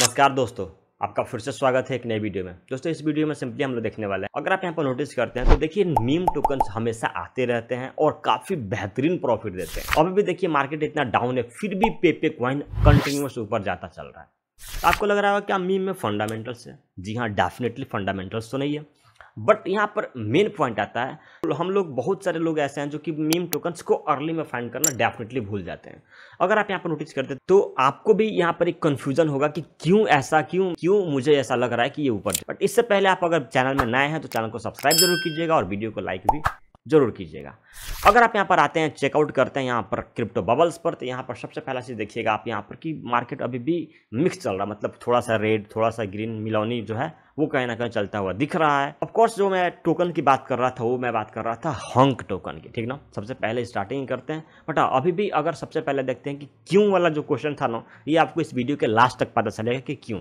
नमस्कार दोस्तों आपका फिर से स्वागत है एक नई वीडियो में दोस्तों इस वीडियो में सिंपली हम लोग देखने वाले हैं अगर आप यहाँ पर नोटिस करते हैं तो देखिए मीम टोकन हमेशा आते रहते हैं और काफ़ी बेहतरीन प्रॉफिट देते हैं अभी भी देखिए मार्केट इतना डाउन है फिर भी पेपे क्वाइन कंटिन्यूस ऊपर जाता चल रहा है आपको लग रहा होगा क्या मीम में फंडामेंटल्स है जी हाँ डेफिनेटली फंडामेंटल्स तो नहीं है बट यहाँ पर मेन पॉइंट आता है तो हम लोग बहुत सारे लोग ऐसे हैं जो कि मीम टोकन्स को अर्ली में फाइंड करना डेफिनेटली भूल जाते हैं अगर आप यहाँ पर नोटिस करते तो आपको भी यहाँ पर एक कन्फ्यूजन होगा कि क्यों ऐसा क्यों क्यों मुझे ऐसा लग रहा है कि ये ऊपर बट इससे पहले आप अगर चैनल में नए हैं तो चैनल को सब्सक्राइब जरूर कीजिएगा और वीडियो को लाइक भी जरूर कीजिएगा अगर आप यहाँ पर आते हैं चेकआउट करते हैं यहाँ पर क्रिप्टो बबल्स पर तो यहाँ पर सबसे पहला चीज़ देखिएगा आप यहाँ पर कि मार्केट अभी भी मिक्स चल रहा है मतलब थोड़ा सा रेड थोड़ा सा ग्रीन मिलौनी जो है वो कहीं ना कहीं चलता हुआ दिख रहा है ऑफकोर्स जो मैं टोकन की बात कर रहा था वो मैं बात कर रहा था हंक टोकन की ठीक ना सबसे पहले स्टार्टिंग करते हैं बट हाँ, अभी भी अगर सबसे पहले देखते हैं कि क्यों वाला जो क्वेश्चन था ना ये आपको इस वीडियो के लास्ट तक पता चलेगा कि क्यों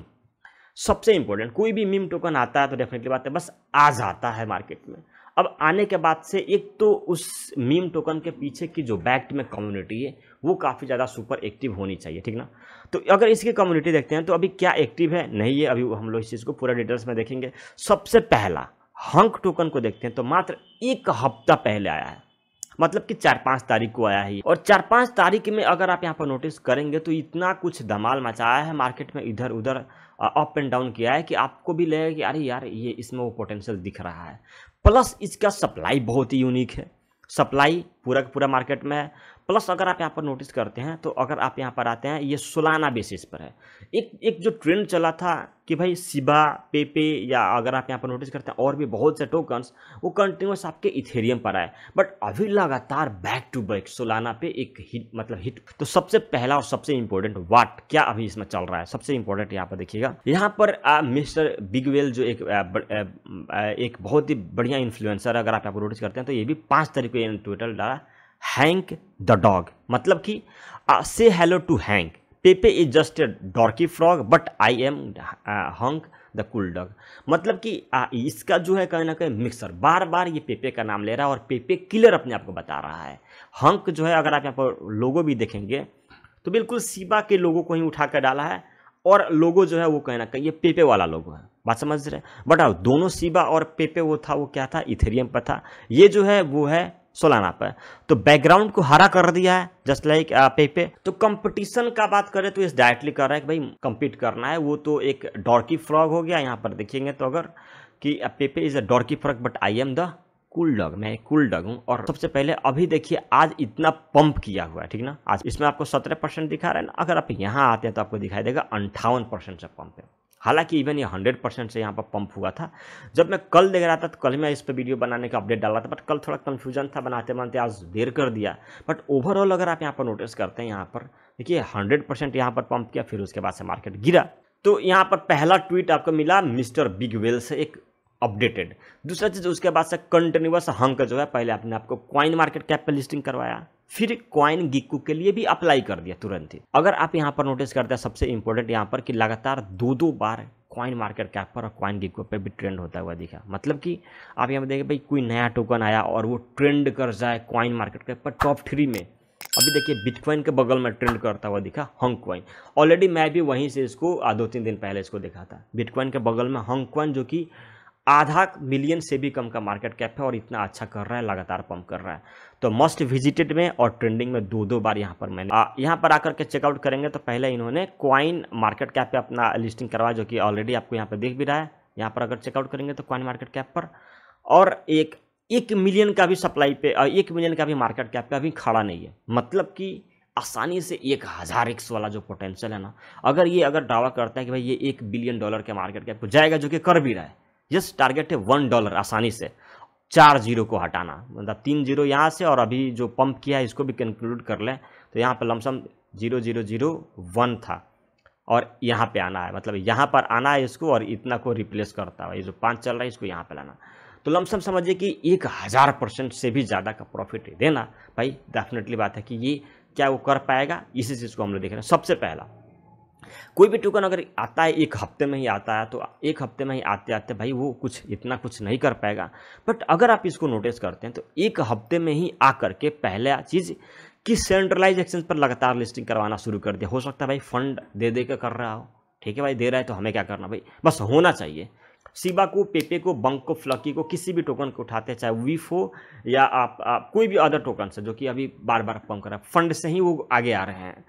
सबसे इंपॉर्टेंट कोई भी मीम टोकन आता है तो डेफिनेटली बात है बस आज आता है मार्केट में अब आने के बाद से एक तो उस मीम टोकन के पीछे की जो बैक्ट में कम्युनिटी है वो काफ़ी ज़्यादा सुपर एक्टिव होनी चाहिए ठीक ना तो अगर इसकी कम्युनिटी देखते हैं तो अभी क्या एक्टिव है नहीं है अभी हम लोग इस चीज़ को पूरा डिटेल्स में देखेंगे सबसे पहला हंक टोकन को देखते हैं तो मात्र एक हफ्ता पहले आया है मतलब कि चार पाँच तारीख को आया ही और चार पाँच तारीख में अगर आप यहाँ पर नोटिस करेंगे तो इतना कुछ धमाल मचाया है मार्केट में इधर उधर अप एंड डाउन किया है कि आपको भी लगेगा कि अरे यार ये इसमें वो पोटेंशियल दिख रहा है प्लस इसका सप्लाई बहुत ही यूनिक है सप्लाई पूरा का पूरा मार्केट में है प्लस अगर आप यहाँ पर नोटिस करते हैं तो अगर आप यहाँ पर आते हैं ये सोलाना बेसिस पर है एक एक जो ट्रेंड चला था कि भाई सिबा पेपे या अगर आप यहाँ पर नोटिस करते हैं और भी बहुत से टोकन्स वो कंटिन्यूस आपके इथेरियम पर आए बट अभी लगातार बैक टू बैक सोलाना पे एक हिट मतलब हिट तो सबसे पहला और सबसे इम्पोर्टेंट वाट क्या अभी इसमें चल रहा है सबसे इम्पोर्टेंट यहाँ पर देखिएगा यहाँ पर मिस्टर बिगवेल जो एक आ, ब, आ, एक बहुत ही बढ़िया इन्फ्लुएंसर अगर आप यहाँ पर नोटिस करते हैं तो ये भी पाँच तरीके ट्विटर डाला हैंक द डॉग मतलब कि say hello to Hank Pepe is just a dorky frog but I am Hank the cool dog मतलब कि आ, uh, इसका जो है कहीं ना कहीं मिक्सर बार बार ये पेपे का नाम ले रहा है और पेपे किलर अपने आप को बता रहा है हंक जो है अगर आप यहाँ पर लोगो भी देखेंगे तो बिल्कुल सीबा के लोगों को ही उठा कर डाला है और लोगो जो है वो कहीं ना कहीं ये पेपे वाला लोगो है बात समझ रहे हैं बट uh, दोनों सीबा और पेपे वो था वो क्या था इथेरियम पर था ये जो है वो है सोलाना पे तो बैकग्राउंड को हरा कर दिया है जस्ट लाइक पे पे तो कंपटीशन का बात करें तो इस डायरेक्टली कर रहा है कि भाई कम्पीट करना है वो तो एक डॉर्की फ्रॉग हो गया यहाँ पर देखेंगे तो अगर कि Pepe is a dorky frog but I am the cool dog मैं कूल डग हूँ और सबसे पहले अभी देखिए आज इतना पंप किया हुआ है ठीक ना आज इसमें आपको सत्रह परसेंट दिखा रहा है ना अगर आप यहाँ आते हैं तो आपको दिखाई देगा अंठावन परसेंट से पंप है हालांकि इवन ये हंड्रेड परसेंट से यहाँ पर पंप हुआ था जब मैं कल देख रहा था तो कल मैं इस पर वीडियो बनाने का अपडेट डाला था बट कल थोड़ा कन्फ्यूजन था बनाते बनाते आज देर कर दिया बट ओवरऑल अगर आप यहाँ पर नोटिस करते हैं यहाँ पर देखिए हंड्रेड परसेंट यहाँ पर पंप किया फिर उसके बाद से मार्केट गिरा तो यहाँ पर पहला ट्वीट आपको मिला मिस्टर बिग वेल से एक अपडेटेड दूसरा चीज़ उसके बाद से कंटिन्यूस हंक जो है पहले आपने आपको क्वाइन मार्केट कैप पर लिस्टिंग करवाया फिर क्वाइन गिक्कू के लिए भी अप्लाई कर दिया तुरंत ही अगर आप यहाँ पर नोटिस करते हैं सबसे इंपॉर्टेंट यहाँ पर कि लगातार दो दो बार क्वाइन मार्केट कैप पर और क्वाइन गिक्कू पर भी ट्रेंड होता हुआ दिखा मतलब कि आप यहाँ पर देखिए भाई कोई नया टोकन आया और वो ट्रेंड कर जाए क्वाइन मार्केट कैप पर टॉप थ्री में अभी देखिए बिटकॉइन के बगल में ट्रेंड करता हुआ दिखा हंग क्वाइन ऑलरेडी मैं भी वहीं से इसको दो तीन दिन पहले इसको देखा था बिटकॉइन के बगल में हॉन्ग क्वाइन जो कि आधा मिलियन से भी कम का मार्केट कैप है और इतना अच्छा कर रहा है लगातार पंप कर रहा है तो मस्ट विजिटेड में और ट्रेंडिंग में दो दो बार यहाँ पर मैंने यहाँ पर आकर के चेकआउट करेंगे तो पहले इन्होंने क्वाइन मार्केट कैप पे अपना लिस्टिंग करवाया जो कि ऑलरेडी आपको यहाँ पर देख भी रहा है यहाँ पर अगर चेकआउट करेंगे तो क्वाइन मार्केट कैप पर और एक एक मिलियन का भी सप्लाई पे एक मिलियन का भी मार्केट कैप पे अभी खड़ा नहीं है मतलब कि आसानी से एक हज़ार एक्स वाला जो पोटेंशियल है ना अगर ये अगर दावा करता है कि भाई ये एक बिलियन डॉलर के मार्केट कैप को जाएगा जो कि कर भी रहा है यस टारगेट है वन डॉलर आसानी से चार जीरो को हटाना मतलब तीन जीरो यहाँ से और अभी जो पंप किया है इसको भी कंक्लूड कर लें तो यहाँ पर lump sum zero zero zero one था और यहाँ पे आना है मतलब यहाँ पर आना है इसको और इतना को रिप्लेस करता है ये जो पाँच चल रहा है इसको यहाँ पे लाना तो लमसम समझिए कि एक हज़ार परसेंट से भी ज़्यादा का प्रॉफिट देना भाई डेफिनेटली बात है कि ये क्या वो कर पाएगा इसी चीज़ को हम लोग देख रहे हैं सबसे पहला कोई भी टोकन अगर आता है एक हफ्ते में ही आता है तो एक हफ्ते में ही आते आते भाई वो कुछ इतना कुछ नहीं कर पाएगा बट अगर आप इसको नोटिस करते हैं तो एक हफ्ते में ही आकर के पहला चीज़ कि सेंट्रलाइज एक्सचेंज पर लगातार लिस्टिंग करवाना शुरू कर दिया हो सकता है भाई फंड दे दे कर कर रहा हो ठीक है भाई दे रहा है तो हमें क्या करना भाई बस होना चाहिए सिबा को पेपे को बंक को फ्लकी को किसी भी टोकन को उठाते हैं चाहे वीफो या आप, आप कोई भी अदर टोकन से जो कि अभी बार बार पंप कर रहा है फंड से ही वो आगे आ रहे हैं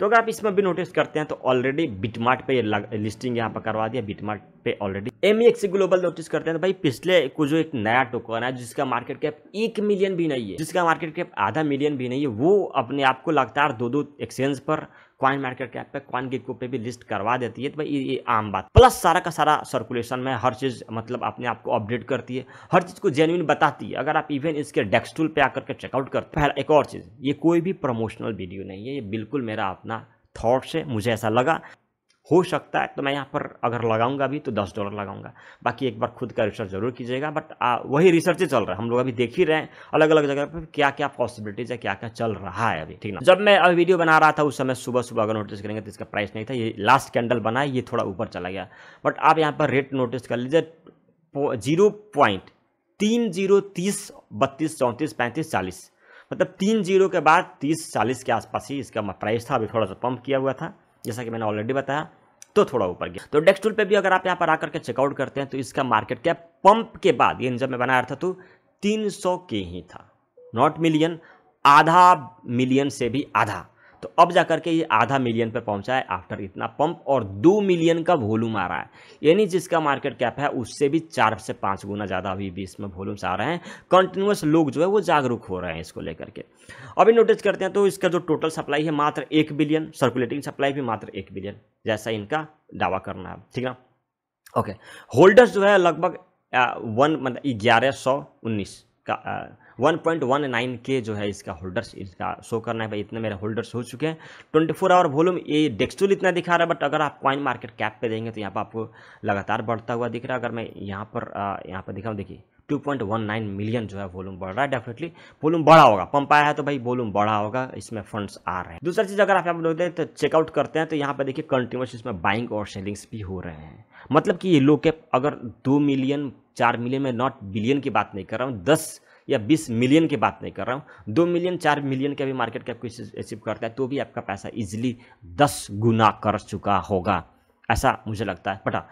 तो अगर आप इसमें भी नोटिस करते हैं तो ऑलरेडी बिटमार्ट पे लिस्टिंग यहाँ पर करवा दिया बिटमार्ट पे ऑलरेडी एम ग्लोबल नोटिस करते हैं तो भाई पिछले को जो एक नया टोकन है जिसका मार्केट कैप एक मिलियन भी नहीं है जिसका मार्केट कैप आधा मिलियन भी नहीं है वो अपने आप को लगातार दो दो एक्सचेंज पर क्वाइन मार्केट कैप पे क्वाइन गिको पे भी लिस्ट करवा देती है तो भाई ये आम बात प्लस सारा का सारा सर्कुलेशन में हर चीज़ मतलब अपने आप को अपडेट करती है हर चीज़ को जेन्यून बताती है अगर आप इवन इसके टूल पे आकर के चेकआउट करते हैं एक और चीज़ ये कोई भी प्रमोशनल वीडियो नहीं है ये बिल्कुल मेरा अपना थाट्स है मुझे ऐसा लगा हो सकता है तो मैं यहाँ पर अगर लगाऊंगा भी तो दस डॉलर लगाऊंगा बाकी एक बार खुद का रिसर्च जरूर कीजिएगा बट आ, वही रिसर्च ही चल रहा है हम लोग अभी देख ही रहे हैं अलग अलग जगह पर क्या क्या पॉसिबिलिटीज है क्या क्या चल रहा है अभी ठीक ना जब मैं अभी वीडियो बना रहा था उस समय सुबह सुबह अगर नोटिस करेंगे तो इसका प्राइस नहीं था ये लास्ट कैंडल बना है ये थोड़ा ऊपर चला गया बट आप यहाँ पर रेट नोटिस कर लीजिए जीरो पॉइंट तीन जीरो तीस बत्तीस चौंतीस पैंतीस चालीस मतलब तीन जीरो के बाद तीस चालीस के आसपास ही इसका प्राइस था अभी थोड़ा सा पंप किया हुआ था जैसा कि मैंने ऑलरेडी बताया तो थोड़ा ऊपर गया तो डेस्क टूल पे भी अगर आप यहाँ पर आकर के चेकआउट करते हैं तो इसका मार्केट कैप पंप के बाद ये जब मैं बनाया था तो 300 के ही था नॉट मिलियन आधा मिलियन से भी आधा अब जा करके ये आधा मिलियन पर पहुंचा है आफ्टर इतना पंप और दो मिलियन का वॉल्यूम आ रहा है यानी जिसका मार्केट कैप है उससे भी चार से पाँच गुना ज़्यादा अभी भी इसमें वॉल्यूम्स आ रहे हैं कंटिन्यूस लोग जो है वो जागरूक हो रहे हैं इसको लेकर के अभी नोटिस करते हैं तो इसका जो टोटल सप्लाई है मात्र एक बिलियन सर्कुलेटिंग सप्लाई भी मात्र एक बिलियन जैसा इनका दावा करना है ठीक है ओके होल्डर्स जो है लगभग वन मतलब ग्यारह सौ उन्नीस का 1.19 के जो है इसका होल्डर्स इसका शो करना है भाई इतने मेरे होल्डर्स हो चुके हैं 24 आवर वॉल्यूम ये डेक्सटूल इतना दिखा रहा है बट अगर आप कॉइन मार्केट कैप पे देंगे तो यहाँ पर आपको लगातार बढ़ता हुआ दिख रहा है अगर मैं यहाँ पर यहाँ पर दिखाऊँ देखिए 2.19 मिलियन जो है वॉल्यूम बढ़ रहा है डेफिनेटली वॉल्यूम बढ़ा होगा पंप आया है तो भाई वॉल्यूम बढ़ा होगा इसमें फंड्स आ रहे हैं दूसरा चीज़ अगर आप यहाँ पर हैं तो चेकआउट करते हैं तो यहाँ पर देखिए कंटिन्यूस इसमें बाइंग और सेलिंग्स भी हो रहे हैं मतलब कि ये लो कैप अगर दो मिलियन चार मिलियन में नॉट बिलियन की बात नहीं कर रहा हूँ दस या बीस मिलियन की बात नहीं कर रहा हूँ दो मिलियन चार मिलियन का भी मार्केट कैप कोई अचीव करता है तो भी आपका पैसा इजिली दस गुना कर चुका होगा ऐसा मुझे लगता है बटा हाँ,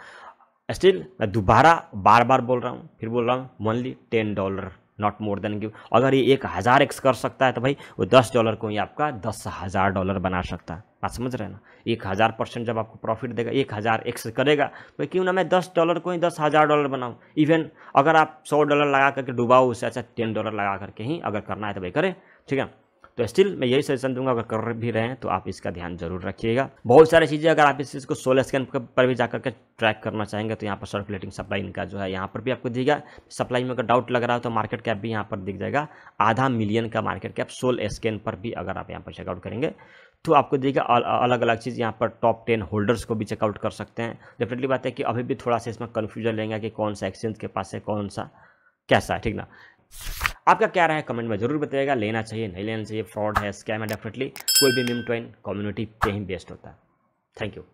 स्टिल मैं दोबारा बार बार बोल रहा हूँ फिर बोल रहा हूँ only ten dollar not more than give अगर ये एक हज़ार एक्स कर सकता है तो भाई वो दस डॉलर को ही आपका दस हज़ार डॉलर बना सकता है बात समझ रहे हैं ना एक हज़ार परसेंट जब आपको प्रॉफिट देगा एक हज़ार एक्स करेगा तो क्यों ना मैं दस डॉलर को ही दस हज़ार डॉलर बनाऊँ इवन अगर आप सौ डॉलर लगा करके डुबाओ उससे अच्छा टेन डॉलर लगा करके ही अगर करना है तो भाई करें ठीक है तो स्टिल मैं यही सजेशन दूंगा अगर कर भी रहे हैं तो आप इसका ध्यान जरूर रखिएगा बहुत सारी चीज़ें अगर आप इस चीज़ को सोलर स्कैन पर भी जाकर के ट्रैक करना चाहेंगे तो यहाँ पर सर्कुलेटिंग सप्लाई इनका जो है यहाँ पर भी आपको दिखेगा सप्लाई में अगर डाउट लग रहा हो तो मार्केट कैप भी यहाँ पर दिख जाएगा आधा मिलियन का मार्केट कैप सोल स्कैन पर भी अगर आप यहाँ पर चेकआउट करेंगे तो आपको देखिएगा अलग अलग चीज़ यहाँ पर टॉप टेन होल्डर्स को भी चेकआउट कर सकते हैं डेफिनेटली बात है कि अभी भी थोड़ा सा इसमें कन्फ्यूजन रहेगा कि कौन सा एक्सचेंज के पास है कौन सा कैसा है ठीक ना आपका क्या रहा है कमेंट में जरूर बताइएगा लेना चाहिए नहीं लेना चाहिए फ्रॉड है स्कैम है डेफिनेटली कोई भी मीम कम्युनिटी पे ही बेस्ट होता है थैंक यू